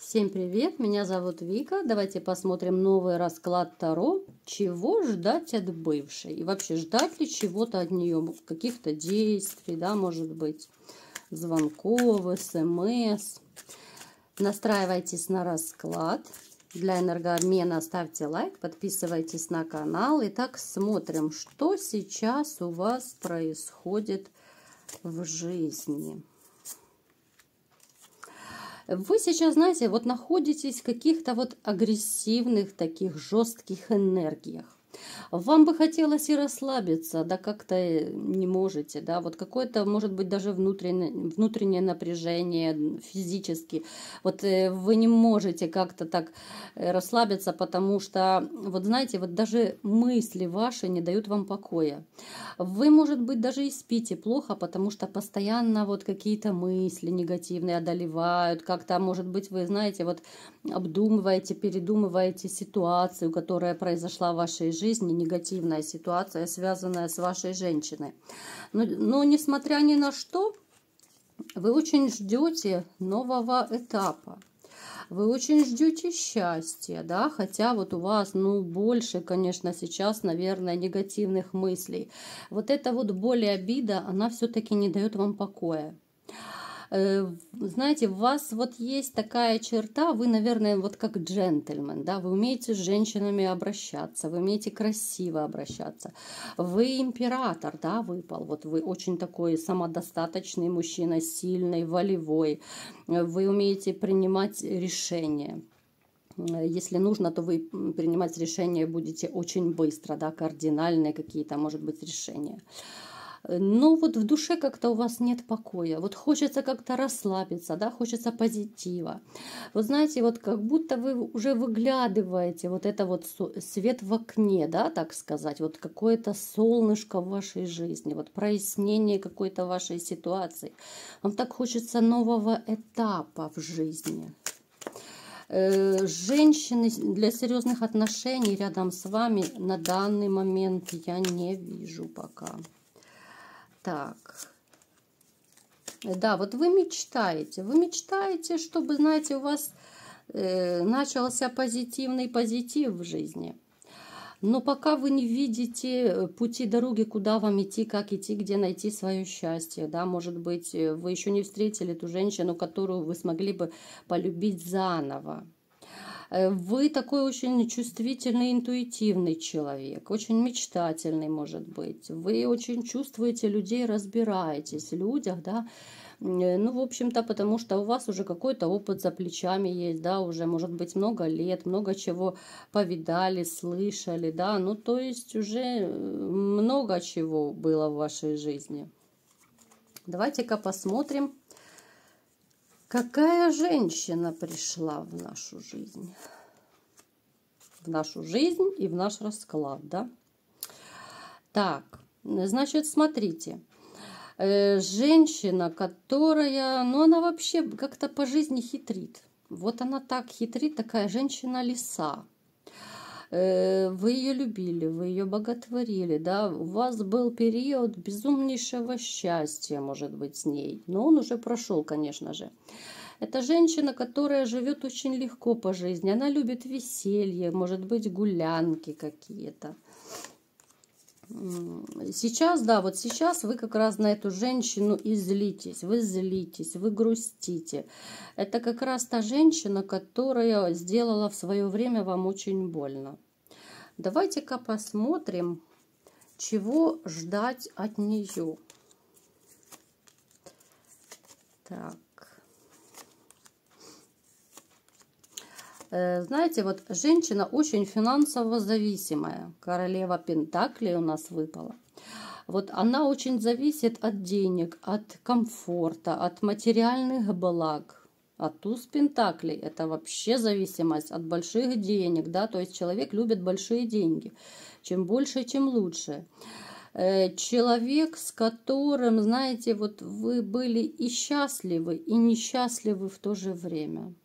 Всем привет, меня зовут Вика. Давайте посмотрим новый расклад Таро. Чего ждать от бывшей? И вообще, ждать ли чего-то от нее? Каких-то действий, да, может быть, звонков, смс. Настраивайтесь на расклад. Для энергообмена ставьте лайк, подписывайтесь на канал. Итак, смотрим, что сейчас у вас происходит в жизни. Вы сейчас, знаете, вот находитесь в каких-то вот агрессивных, таких жестких энергиях. Вам бы хотелось и расслабиться, да как-то э, не можете, да, вот какое-то, может быть, даже внутреннее, внутреннее напряжение физически, вот э, вы не можете как-то так э, расслабиться, потому что, вот знаете, вот даже мысли ваши не дают вам покоя. Вы, может быть, даже и спите плохо, потому что постоянно вот какие-то мысли негативные одолевают, как-то, а может быть, вы, знаете, вот обдумываете, передумываете ситуацию, которая произошла в вашей жизни, жизни негативная ситуация, связанная с вашей женщиной. Но, ну, но несмотря ни на что, вы очень ждете нового этапа. Вы очень ждете счастья, да, хотя вот у вас, ну, больше, конечно, сейчас, наверное, негативных мыслей. Вот эта вот боль и обида, она все-таки не дает вам покоя. Э, знаете, у вас вот есть такая черта, вы, наверное, вот как джентльмен, да, вы умеете с женщинами обращаться, вы умеете красиво обращаться, вы император, да, выпал, вот вы очень такой самодостаточный мужчина, сильный, волевой, вы умеете принимать решения если нужно, то вы принимать решения будете очень быстро, да, кардинальные какие-то, может быть, решения. Э, но вот в душе как-то у вас нет покоя, вот хочется как-то расслабиться, да, хочется позитива. Вот знаете, вот как будто вы уже выглядываете вот это вот свет в окне, да, так сказать, вот какое-то солнышко в вашей жизни, вот прояснение какой-то вашей ситуации. Вам так хочется нового этапа в жизни э, женщины для серьезных отношений рядом с вами на данный момент я не вижу пока. Так. Да, вот вы мечтаете. Вы мечтаете, чтобы, знаете, у вас э, начался позитивный позитив в жизни. Но пока вы не видите э, пути, дороги, куда вам идти, как идти, где найти свое счастье, да, может быть, э, вы еще не встретили ту женщину, которую вы смогли бы полюбить заново, Э, вы такой очень чувствительный, интуитивный человек, очень мечтательный, может быть. Вы очень чувствуете людей, разбираетесь в людях, да, э, ну, в общем-то, потому что у вас уже какой-то опыт за плечами есть, да, уже, может быть, много лет, много чего повидали, слышали, да, ну, то есть уже э, много чего было в вашей жизни. Давайте-ка посмотрим, Какая женщина пришла в нашу жизнь? В нашу жизнь и в наш расклад, да? Так, значит, смотрите. Э, женщина, которая, ну, она вообще как-то по жизни хитрит. Вот она так хитрит, такая женщина-лиса. Э, вы ее любили, вы ее боготворили, да, у вас был период безумнейшего счастья, может быть, с ней, но он уже прошел, конечно же. Это женщина, которая живет очень легко по жизни. Она любит веселье, может быть, гулянки какие-то. Сейчас, да, вот сейчас вы как раз на эту женщину и злитесь, вы злитесь, вы грустите. Это как раз та женщина, которая сделала в свое время вам очень больно. Давайте-ка посмотрим, чего ждать от нее. Так. Э, знаете, вот женщина очень финансово зависимая. Королева Пентакли у нас выпала. Вот она очень зависит от денег, от комфорта, от материальных благ. А туз пентаклей – это вообще зависимость от больших денег, да, то есть человек любит большие деньги. Чем больше, тем лучше. Э, человек, с которым, знаете, вот вы были и счастливы, и несчастливы в то же время –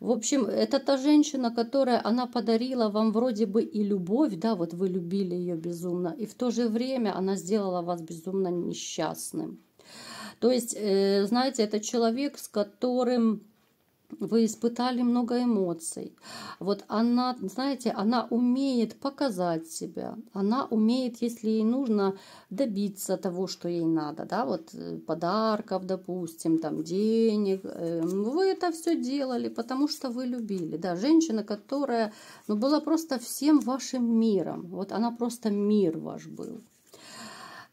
в общем, это та женщина, которая, она подарила вам вроде бы и любовь, да, вот вы любили ее безумно, и в то же время она сделала вас безумно несчастным. То есть, э, знаете, это человек, с которым вы испытали много эмоций. Вот она, знаете, она умеет показать себя, она умеет, если ей нужно, добиться того, что ей надо, да, вот э, подарков, допустим, там денег. Эм, вы это все делали, потому что вы любили, да, женщина, которая, ну, была просто всем вашим миром, вот она просто мир ваш был.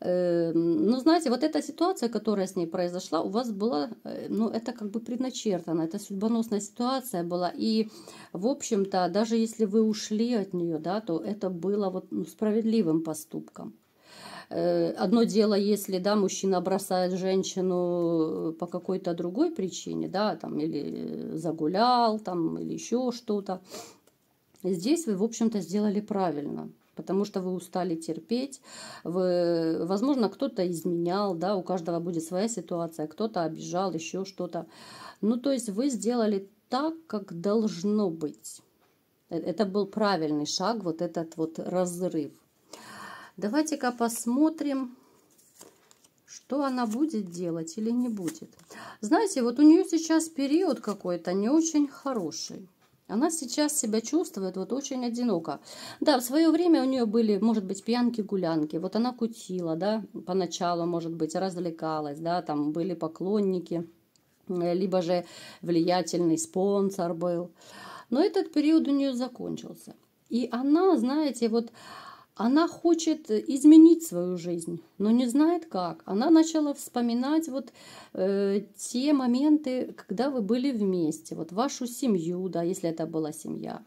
Эм, ну, знаете, вот эта ситуация, которая с ней произошла, у вас была, э, ну, это как бы предначертано, это судьбоносная ситуация была. И, в общем-то, даже если вы ушли от нее, да, то это было вот ну, справедливым поступком. Э, одно дело, если да, мужчина бросает женщину э, по какой-то другой причине, да, там, или загулял, там, или еще что-то. Здесь вы, в общем-то, сделали правильно потому что вы устали терпеть. Вы, возможно, кто-то изменял, да, у каждого будет своя ситуация, кто-то обижал, еще что-то. Ну, то есть вы сделали так, как должно быть. Э, это был правильный шаг, вот этот вот разрыв. Давайте-ка посмотрим, что она будет делать или не будет. Знаете, вот у нее сейчас период какой-то не очень хороший. Она сейчас себя чувствует вот очень одиноко. Да, в свое время у нее были, может быть, пьянки-гулянки. Вот она кутила, да, поначалу, может быть, развлекалась, да, там были поклонники, э, либо же влиятельный спонсор был. Но этот период у нее закончился. И она, знаете, вот она хочет э, изменить свою жизнь, но не знает как. Она начала вспоминать вот э, те моменты, когда вы были вместе, вот вашу семью, да, если это была семья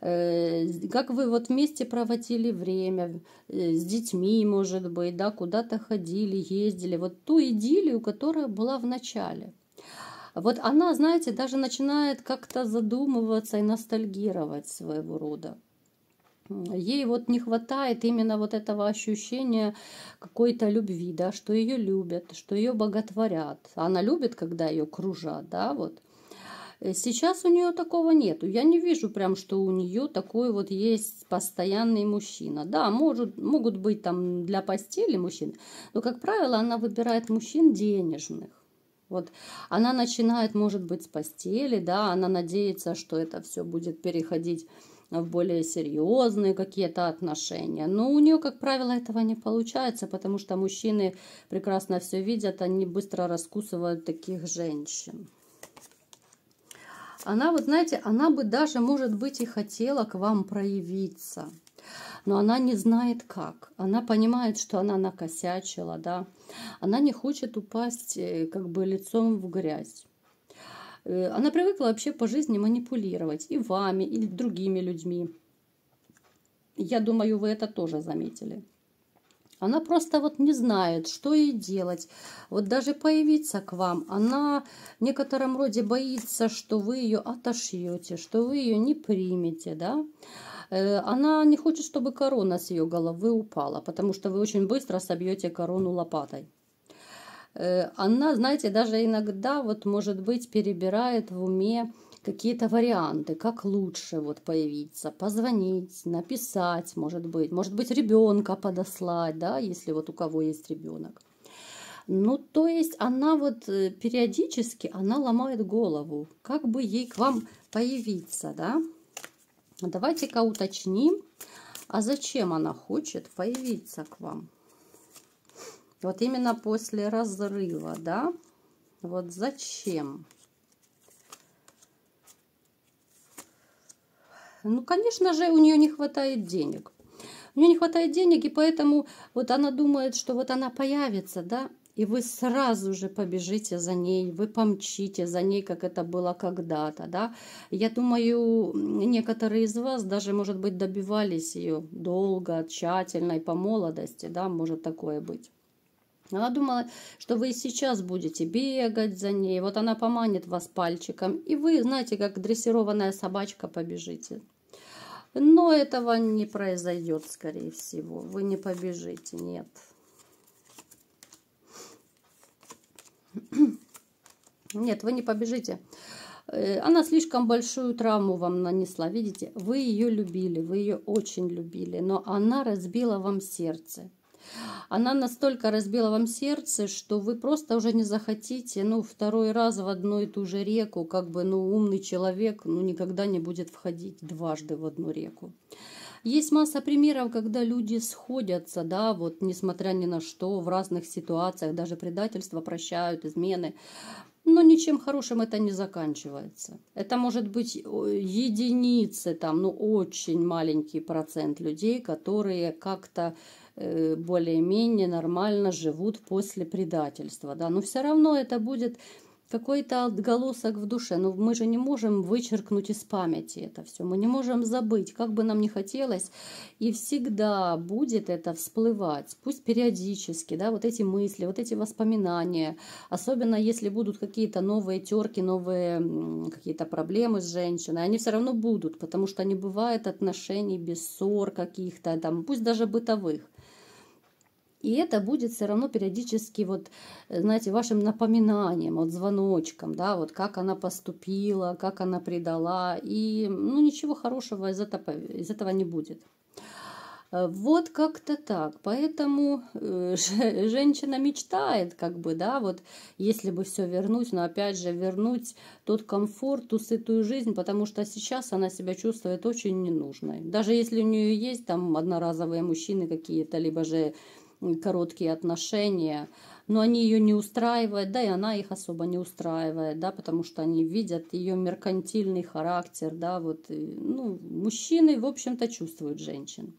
э, как вы вот вместе проводили время э, с детьми, может быть, да, куда-то ходили, ездили, вот ту идиллию, которая была в начале. Вот она, знаете, даже начинает как-то задумываться и ностальгировать своего рода. Ей вот не хватает именно вот этого ощущения какой-то любви, да, что ее любят, что ее боготворят. Она любит, когда ее кружат, да, вот. Э, сейчас у нее такого нету. Я не вижу прям, что у нее такой вот есть постоянный мужчина. Да, может, могут быть там для постели мужчины, но, как правило, она выбирает мужчин денежных. Вот она начинает, может быть, с постели, да, она надеется, что это все будет переходить в а, более серьезные какие-то отношения. Но у нее, как правило, этого не получается, потому что мужчины прекрасно все видят, они быстро раскусывают таких женщин. Она, вот знаете, она бы даже, может быть, и хотела к вам проявиться, но она не знает как. Она понимает, что она накосячила, да. Она не хочет упасть э, как бы лицом в грязь. Э, она привыкла вообще по жизни манипулировать и вами, и другими людьми. Я думаю, вы это тоже заметили. Она просто вот не знает, что ей делать. Вот даже появиться к вам, она в некотором роде боится, что вы ее отошьете, что вы ее не примете, да. Э, она не хочет, чтобы корона с ее головы упала, потому что вы очень быстро собьете корону лопатой. Э, она, знаете, даже иногда вот, может быть, перебирает в уме какие-то варианты, как лучше вот появиться, позвонить, написать, может быть, может быть, ребенка подослать, да, если вот у кого есть ребенок. Ну, то есть она вот э, периодически, она ломает голову, как бы ей к вам появиться, да. Давайте-ка уточним, а зачем она хочет появиться к вам? Вот именно после разрыва, да? Вот зачем? Ну, конечно же, у нее не хватает денег. У нее не хватает денег, и поэтому вот она думает, что вот она появится, да, и вы сразу же побежите за ней, вы помчите за ней, как это было когда-то, да. Я думаю, некоторые из вас даже, может быть, добивались ее долго, тщательно и по молодости, да, может такое быть. Она думала, что вы сейчас будете бегать за ней. Вот она поманит вас пальчиком, и вы, знаете, как дрессированная собачка побежите. Но этого не произойдет, скорее всего. Вы не побежите, нет. Нет, вы не побежите. Э, она слишком большую травму вам нанесла, видите? Вы ее любили, вы ее очень любили, но она разбила вам сердце она настолько разбила вам сердце, что вы просто уже не захотите, ну, второй раз в одну и ту же реку, как бы, ну, умный человек, ну, никогда не будет входить дважды в одну реку. Есть масса примеров, когда люди сходятся, да, вот несмотря ни на что, в разных ситуациях, даже предательство прощают, измены. Но ничем хорошим это не заканчивается. Это может быть э, единицы, там, ну, очень маленький процент людей, которые как-то Э, более-менее нормально живут после предательства, да, но все равно это будет какой-то отголосок в душе, но ну, мы же не можем вычеркнуть из памяти это все, мы не можем забыть, как бы нам ни хотелось, и всегда будет это всплывать, пусть периодически, да, вот эти мысли, вот эти воспоминания, особенно если будут какие-то новые терки, новые какие-то проблемы с женщиной, они все равно будут, потому что не бывает отношений без ссор каких-то, там, пусть даже бытовых, и это будет все равно периодически, вот, э, знаете, вашим напоминанием, вот звоночком, да, вот как она поступила, как она предала. И, ну, ничего хорошего из этого, из этого не будет. Э, вот как-то так. Поэтому э, женщина мечтает, как бы, да, вот если бы все вернуть, но опять же вернуть тот комфорт, ту сытую жизнь, потому что сейчас она себя чувствует очень ненужной. Даже если у нее есть там одноразовые мужчины какие-то, либо же короткие отношения, но они ее не устраивают, да и она их особо не устраивает, да, потому что они видят ее меркантильный характер, да, вот, ну, мужчины, в общем-то, чувствуют женщин.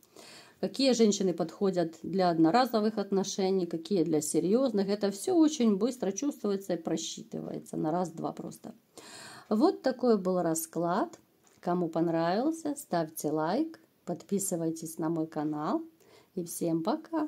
Какие женщины подходят для одноразовых отношений, какие для серьезных, это все очень быстро чувствуется и просчитывается на раз-два просто. Вот такой был расклад. Кому понравился, ставьте лайк, подписывайтесь на мой канал. И всем пока!